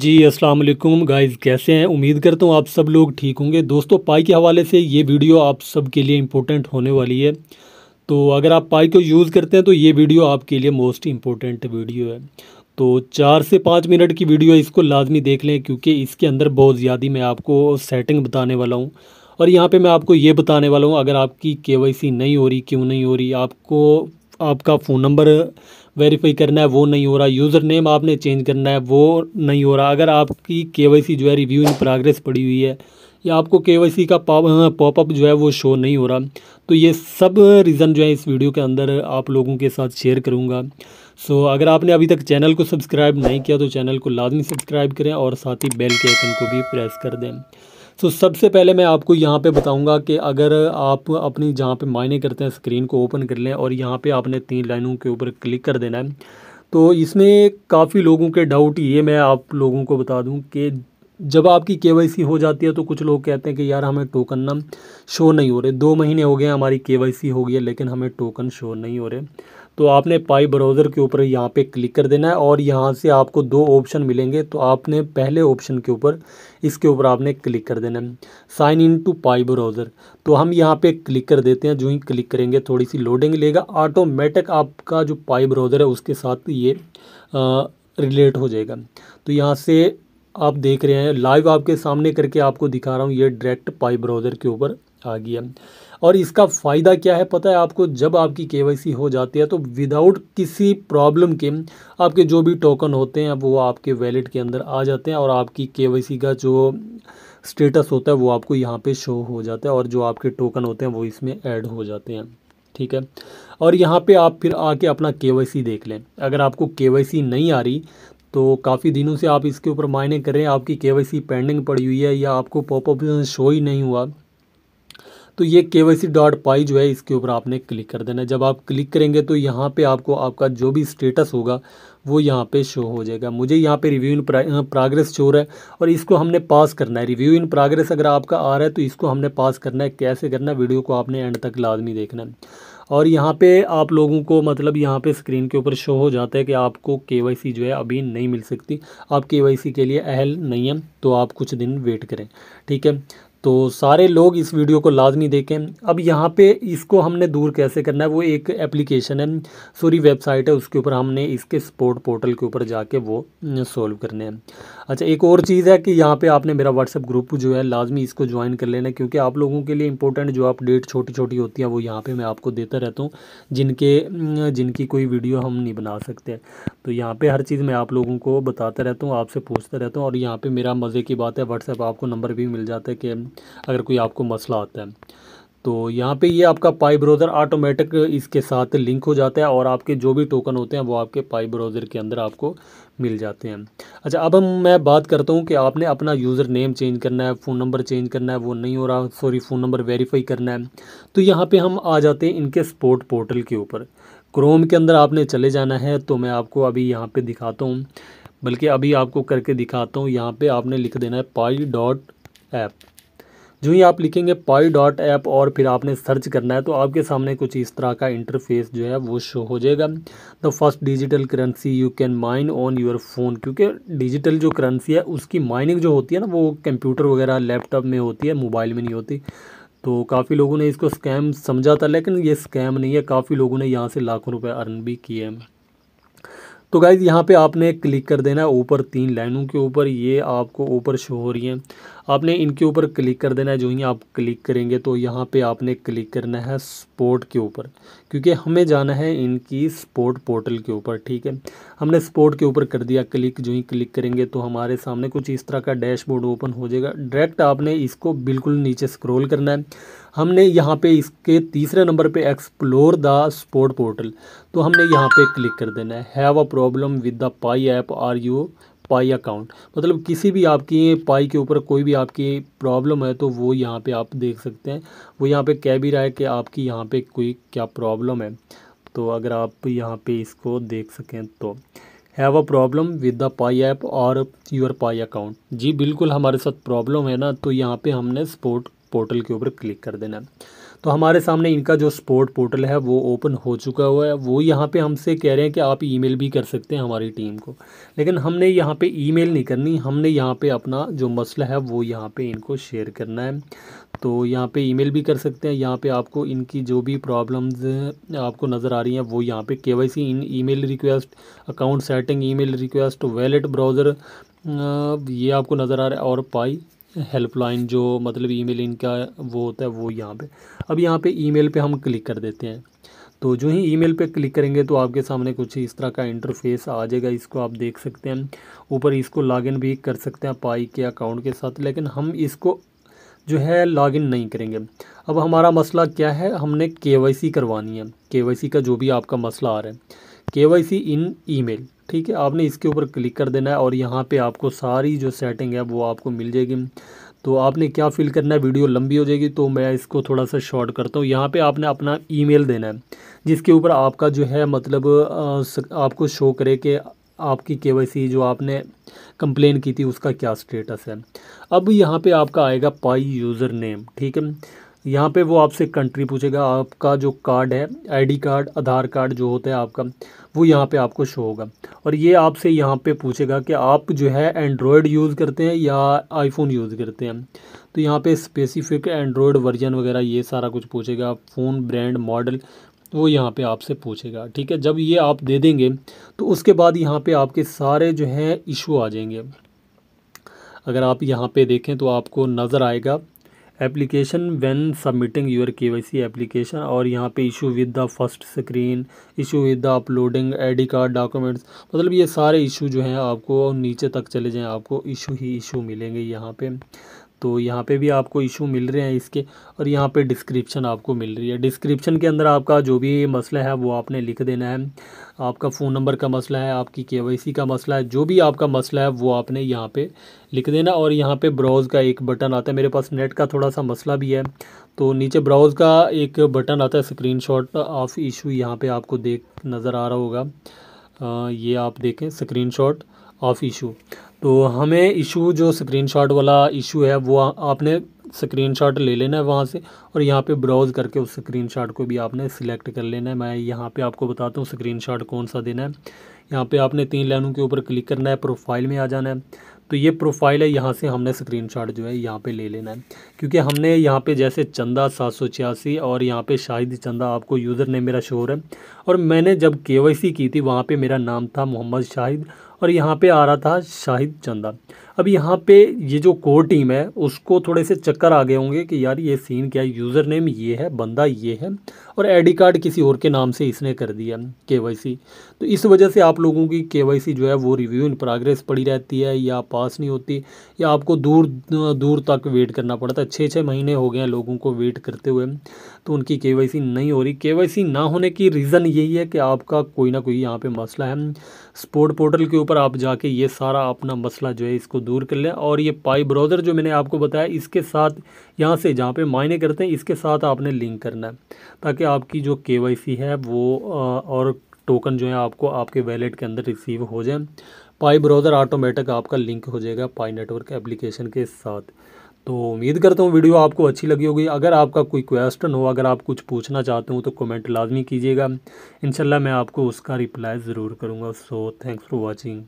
जी अस्सलाम वालेकुम गाइस कैसे हैं उम्मीद करता हूँ आप सब लोग ठीक होंगे दोस्तों पाई के हवाले से ये वीडियो आप सब के लिए इम्पोर्टेंट होने वाली है तो अगर आप पाई को यूज़ करते हैं तो ये वीडियो आपके लिए मोस्ट इम्पोर्टेंट वीडियो है तो चार से पाँच मिनट की वीडियो इसको लाजमी देख लें क्योंकि इसके अंदर बहुत ज़्यादा मैं आपको सेटिंग बताने वाला हूँ और यहाँ पर मैं आपको ये बताने वाला हूँ अगर आपकी के नहीं हो रही क्यों नहीं हो रही आपको आपका फ़ोन नंबर वेरीफाई करना है वो नहीं हो रहा यूज़र नेम आपने चेंज करना है वो नहीं हो रहा अगर आपकी के जो है रिव्यू इन प्रोग्रेस पड़ी हुई है या आपको के का पॉपअप हाँ, जो है वो शो नहीं हो रहा तो ये सब रीज़न जो है इस वीडियो के अंदर आप लोगों के साथ शेयर करूँगा सो अगर आपने अभी तक चैनल को सब्सक्राइब नहीं किया तो चैनल को लाजमी सब्सक्राइब करें और साथ ही बेल के आइकन को भी प्रेस कर दें सो तो so, सबसे पहले मैं आपको यहाँ पे बताऊँगा कि अगर आप अपनी जहाँ पे मायने करते हैं स्क्रीन को ओपन कर लें और यहाँ पे आपने तीन लाइनों के ऊपर क्लिक कर देना है तो इसमें काफ़ी लोगों के डाउट ये मैं आप लोगों को बता दूँ कि जब आपकी के हो जाती है तो कुछ लोग कहते हैं कि यार हमें टोकन ना शो नहीं हो रहे दो महीने हो गए हमारी के हो गई है लेकिन हमें टोकन शो नहीं हो रहे तो आपने पाई ब्राउज़र के ऊपर यहाँ पे क्लिक कर देना है और यहाँ से आपको दो ऑप्शन मिलेंगे तो आपने पहले ऑप्शन के ऊपर इसके ऊपर आपने क्लिक कर देना है sign in to Pi browser तो हम यहाँ पे क्लिक कर देते हैं जो ही क्लिक करेंगे थोड़ी सी लोडिंग लेगा ऑटोमेटिक आपका जो पाई ब्राउज़र है उसके साथ ये आ, रिलेट हो जाएगा तो यहाँ से आप देख रहे हैं लाइव आपके सामने करके आपको दिखा रहा हूँ ये डायरेक्ट पाई ब्राउज़र के ऊपर आ गया और इसका फ़ायदा क्या है पता है आपको जब आपकी के हो जाती है तो विदाउट किसी प्रॉब्लम के आपके जो भी टोकन होते हैं वो आपके वैलेट के अंदर आ जाते हैं और आपकी के का जो स्टेटस होता है वो आपको यहाँ पे शो हो जाता है और जो आपके टोकन होते हैं वो इसमें ऐड हो जाते हैं ठीक है और यहाँ पे आप फिर आके अपना के देख लें अगर आपको के नहीं आ रही तो काफ़ी दिनों से आप इसके ऊपर मायने करें आपकी के पेंडिंग पड़ी हुई है या आपको पॉपअप शो ही नहीं हुआ तो ये के वाई सी डॉट पाई जो है इसके ऊपर आपने क्लिक कर देना है जब आप क्लिक करेंगे तो यहाँ पे आपको आपका जो भी स्टेटस होगा वो यहाँ पे शो हो जाएगा मुझे यहाँ पे रिव्यू इन प्रोग्रेस शो रहा है और इसको हमने पास करना है रिव्यू इन प्रोग्रेस अगर आपका आ रहा है तो इसको हमने पास करना है कैसे करना है वीडियो को आपने एंड तक लाजमी देखना है और यहाँ पे आप लोगों को मतलब यहाँ पे स्क्रीन के ऊपर शो हो जाता है कि आपको के जो है अभी नहीं मिल सकती आप के के लिए अहल नहीं है तो आप कुछ दिन वेट करें ठीक है तो सारे लोग इस वीडियो को लाजमी देखें अब यहाँ पे इसको हमने दूर कैसे करना है वो एक एप्लीकेशन है सॉरी वेबसाइट है उसके ऊपर हमने इसके स्पोर्ट पोर्टल के ऊपर जाके वो सॉल्व करने हैं अच्छा एक और चीज़ है कि यहाँ पे आपने मेरा व्हाट्सअप ग्रुप जो है लाजमी इसको ज्वाइन कर लेना क्योंकि आप लोगों के लिए इंपॉर्टेंट जो अपडेट छोटी छोटी होती हैं वो यहाँ पर मैं आपको देता रहता हूँ जिनके जिनकी कोई वीडियो हम नहीं बना सकते तो यहाँ पर हर चीज़ मैं आप लोगों को बताता रहता हूँ आपसे पूछता रहता हूँ और यहाँ पर मेरा मज़े की बात है व्हाट्सएप आपको नंबर भी मिल जाता है कि अगर कोई आपको मसला आता है तो यहाँ पे ये आपका पाई ब्राउज़र ऑटोमेटिक इसके साथ लिंक हो जाता है और आपके जो भी टोकन होते हैं वो आपके पाई ब्राउज़र के अंदर आपको मिल जाते हैं अच्छा अब हम मैं बात करता हूँ कि आपने अपना यूज़र नेम चेंज करना है फ़ोन नंबर चेंज करना है वो नहीं हो रहा सॉरी फ़ोन नंबर वेरीफाई करना है तो यहाँ पर हम आ जाते हैं इनके स्पोर्ट पोर्टल के ऊपर क्रोम के अंदर आपने चले जाना है तो मैं आपको अभी यहाँ पर दिखाता हूँ बल्कि अभी आपको करके दिखाता हूँ यहाँ पर आपने लिख देना है पाई डॉट ऐप जो ही आप लिखेंगे पाई डॉट ऐप और फिर आपने सर्च करना है तो आपके सामने कुछ इस तरह का इंटरफेस जो है वो शो हो जाएगा the first digital currency you can mine on your phone क्योंकि डिजिटल जो करेंसी है उसकी माइनिंग जो होती है ना वो कंप्यूटर वगैरह लैपटॉप में होती है मोबाइल में नहीं होती तो काफ़ी लोगों ने इसको स्कैम समझा था लेकिन ये स्कैम नहीं है काफ़ी लोगों ने यहाँ से लाखों रुपये अर्न भी किए हैं तो गाइज यहाँ पे आपने क्लिक कर देना है ऊपर तीन लाइनों के ऊपर ये आपको ऊपर शो हो रही हैं आपने इनके ऊपर क्लिक कर देना है जो ही आप क्लिक करेंगे तो यहाँ पे आपने क्लिक करना है स्पोर्ट के ऊपर क्योंकि हमें जाना है इनकी स्पोर्ट पोर्टल के ऊपर ठीक है हमने स्पोर्ट के ऊपर कर दिया क्लिक जो ही क्लिक करेंगे तो हमारे सामने कुछ इस तरह का डैशबोर्ड ओपन हो जाएगा डायरेक्ट आपने इसको बिल्कुल नीचे स्क्रोल करना है हमने यहाँ पे इसके तीसरे नंबर पे एक्सप्लोर द स्पोर्ट पोर्टल तो हमने यहाँ पे क्लिक कर देना है have a problem with the Pi app are you Pi account मतलब किसी भी आपकी पाई के ऊपर कोई भी आपकी प्रॉब्लम है तो वो यहाँ पे आप देख सकते हैं वो यहाँ पे कह भी रहा है कि आपकी यहाँ पे कोई क्या प्रॉब्लम है तो अगर आप यहाँ पे इसको देख सकें तो have a problem with the Pi app or your Pi account जी बिल्कुल हमारे साथ प्रॉब्लम है ना तो यहाँ पर हमने स्पोर्ट पोर्टल के ऊपर क्लिक कर देना है तो हमारे सामने इनका जो स्पोर्ट पोर्टल है वो ओपन हो चुका हुआ है वो यहाँ पे हमसे कह रहे हैं कि आप ईमेल भी कर सकते हैं हमारी टीम को लेकिन हमने यहाँ पे ईमेल नहीं करनी हमने यहाँ पे अपना जो मसला है वो यहाँ पे इनको शेयर करना है तो यहाँ पे ईमेल भी कर सकते हैं यहाँ पे आपको इनकी जो भी प्रॉब्लम्स आपको नज़र आ रही हैं वो यहाँ पे के इन email request account setting email request wallet browser ये आपको नज़र आ रहा है और पाई हेल्पलाइन जो मतलब ईमेल इनका वो होता है वो यहाँ पे अब यहाँ पे ईमेल पे हम क्लिक कर देते हैं तो जो ही ईमेल पे क्लिक करेंगे तो आपके सामने कुछ इस तरह का इंटरफेस आ जाएगा इसको आप देख सकते हैं ऊपर इसको लॉगिन भी कर सकते हैं पाई के अकाउंट के साथ लेकिन हम इसको जो है लॉगिन नहीं करेंगे अब हमारा मसला क्या है हमने के करवानी है के का जो भी आपका मसला आ रहा है के इन ई ठीक है आपने इसके ऊपर क्लिक कर देना है और यहाँ पे आपको सारी जो सेटिंग है वो आपको मिल जाएगी तो आपने क्या फिल करना है वीडियो लंबी हो जाएगी तो मैं इसको थोड़ा सा शॉर्ट करता हूँ यहाँ पे आपने अपना ईमेल देना है जिसके ऊपर आपका जो है मतलब आपको शो करे कि आपकी के जो आपने कंप्लेन की थी उसका क्या स्टेटस है अब यहाँ पर आपका आएगा पाई यूज़र नेम ठीक है यहाँ पे वो आपसे कंट्री पूछेगा आपका जो कार्ड है आईडी कार्ड आधार कार्ड जो होता है आपका वो यहाँ पे आपको शो होगा और ये आपसे यहाँ पे पूछेगा कि आप जो है एंड्रॉयड यूज़ करते हैं या आईफोन यूज़ करते हैं तो यहाँ पे स्पेसिफिक एंड्रॉयड वर्जन वगैरह ये सारा कुछ पूछेगा फ़ोन ब्रांड मॉडल वो यहाँ पे आपसे पूछेगा ठीक है जब ये आप दे देंगे तो उसके बाद यहाँ पे आपके सारे जो हैं इशू आ जाएंगे अगर आप यहाँ पे देखें तो आपको नज़र आएगा application when submitting your KYC application और यहाँ पे issue with the first screen issue with the uploading ID card documents मतलब ये सारे इशू जो हैं आपको नीचे तक चले जाएँ आपको इशू ही इशू मिलेंगे यहाँ पे तो यहाँ पे भी आपको इशू मिल रहे हैं इसके और यहाँ पे डिस्क्रिप्शन आपको मिल रही है डिस्क्रिप्शन के अंदर आपका जो भी मसला है वो आपने लिख देना है आपका फ़ोन नंबर का मसला है आपकी के का मसला है जो भी आपका मसला है वो आपने यहाँ पे लिख देना और यहाँ पे ब्राउज़ का एक बटन आता है मेरे पास नेट का थोड़ा सा मसला भी है तो नीचे ब्राउज़ का एक बटन आता है स्क्रीन ऑफ इशू यहाँ पर आपको देख नज़र आ रहा होगा आ, ये आप देखें स्क्रीनशॉट ऑफ इशू तो हमें इशू जो स्क्रीनशॉट वाला इशू है वो आपने स्क्रीनशॉट ले लेना है वहाँ से और यहाँ पे ब्राउज़ करके उस स्क्रीनशॉट को भी आपने सिलेक्ट कर लेना है मैं यहाँ पे आपको बताता हूँ स्क्रीनशॉट कौन सा देना है यहाँ पे आपने तीन लाइनों के ऊपर क्लिक करना है प्रोफाइल में आ जाना है तो ये प्रोफाइल है यहाँ से हमने स्क्रीनशॉट जो है यहाँ पे ले लेना है क्योंकि हमने यहाँ पे जैसे चंदा सात सौ छियासी और यहाँ पे शाहिद चंदा आपको यूज़र ने मेरा शोर है और मैंने जब के की थी वहाँ पे मेरा नाम था मोहम्मद शाहिद और यहाँ पे आ रहा था शाहिद चंदा अब यहाँ पे ये जो कोर टीम है उसको थोड़े से चक्कर आ गए होंगे कि यार ये सीन क्या है यूज़र नेम ये है बंदा ये है और आई कार्ड किसी और के नाम से इसने कर दिया के तो इस वजह से आप लोगों की के जो है वो रिव्यू इन प्रोग्रेस पड़ी रहती है या पास नहीं होती या आपको दूर दूर तक वेट करना पड़ता है छः छः महीने हो गए हैं लोगों को वेट करते हुए तो उनकी के नहीं हो रही के ना होने की रीज़न यही है कि आपका कोई ना कोई यहाँ पर मसला है स्पोर्ट पोर्टल के ऊपर आप जाके ये सारा अपना मसला जो है इसको दूर कर लें और ये पाई ब्राउज़र जो मैंने आपको बताया इसके साथ यहाँ से जहाँ पे मायने करते हैं इसके साथ आपने लिंक करना है ताकि आपकी जो के है वो और टोकन जो है आपको आपके वैलेट के अंदर रिसीव हो जाए पाई ब्राउज़र ऑटोमेटिक आपका लिंक हो जाएगा पाई नेटवर्क एप्लीकेशन के साथ तो उम्मीद करता हूँ वीडियो आपको अच्छी लगी होगी अगर आपका कोई क्वेश्चन हो अगर आप कुछ पूछना चाहते हो तो कमेंट लाजमी कीजिएगा इनशाला मैं आपको उसका रिप्लाई ज़रूर करूँगा सो थैंक्स फॉर वॉचिंग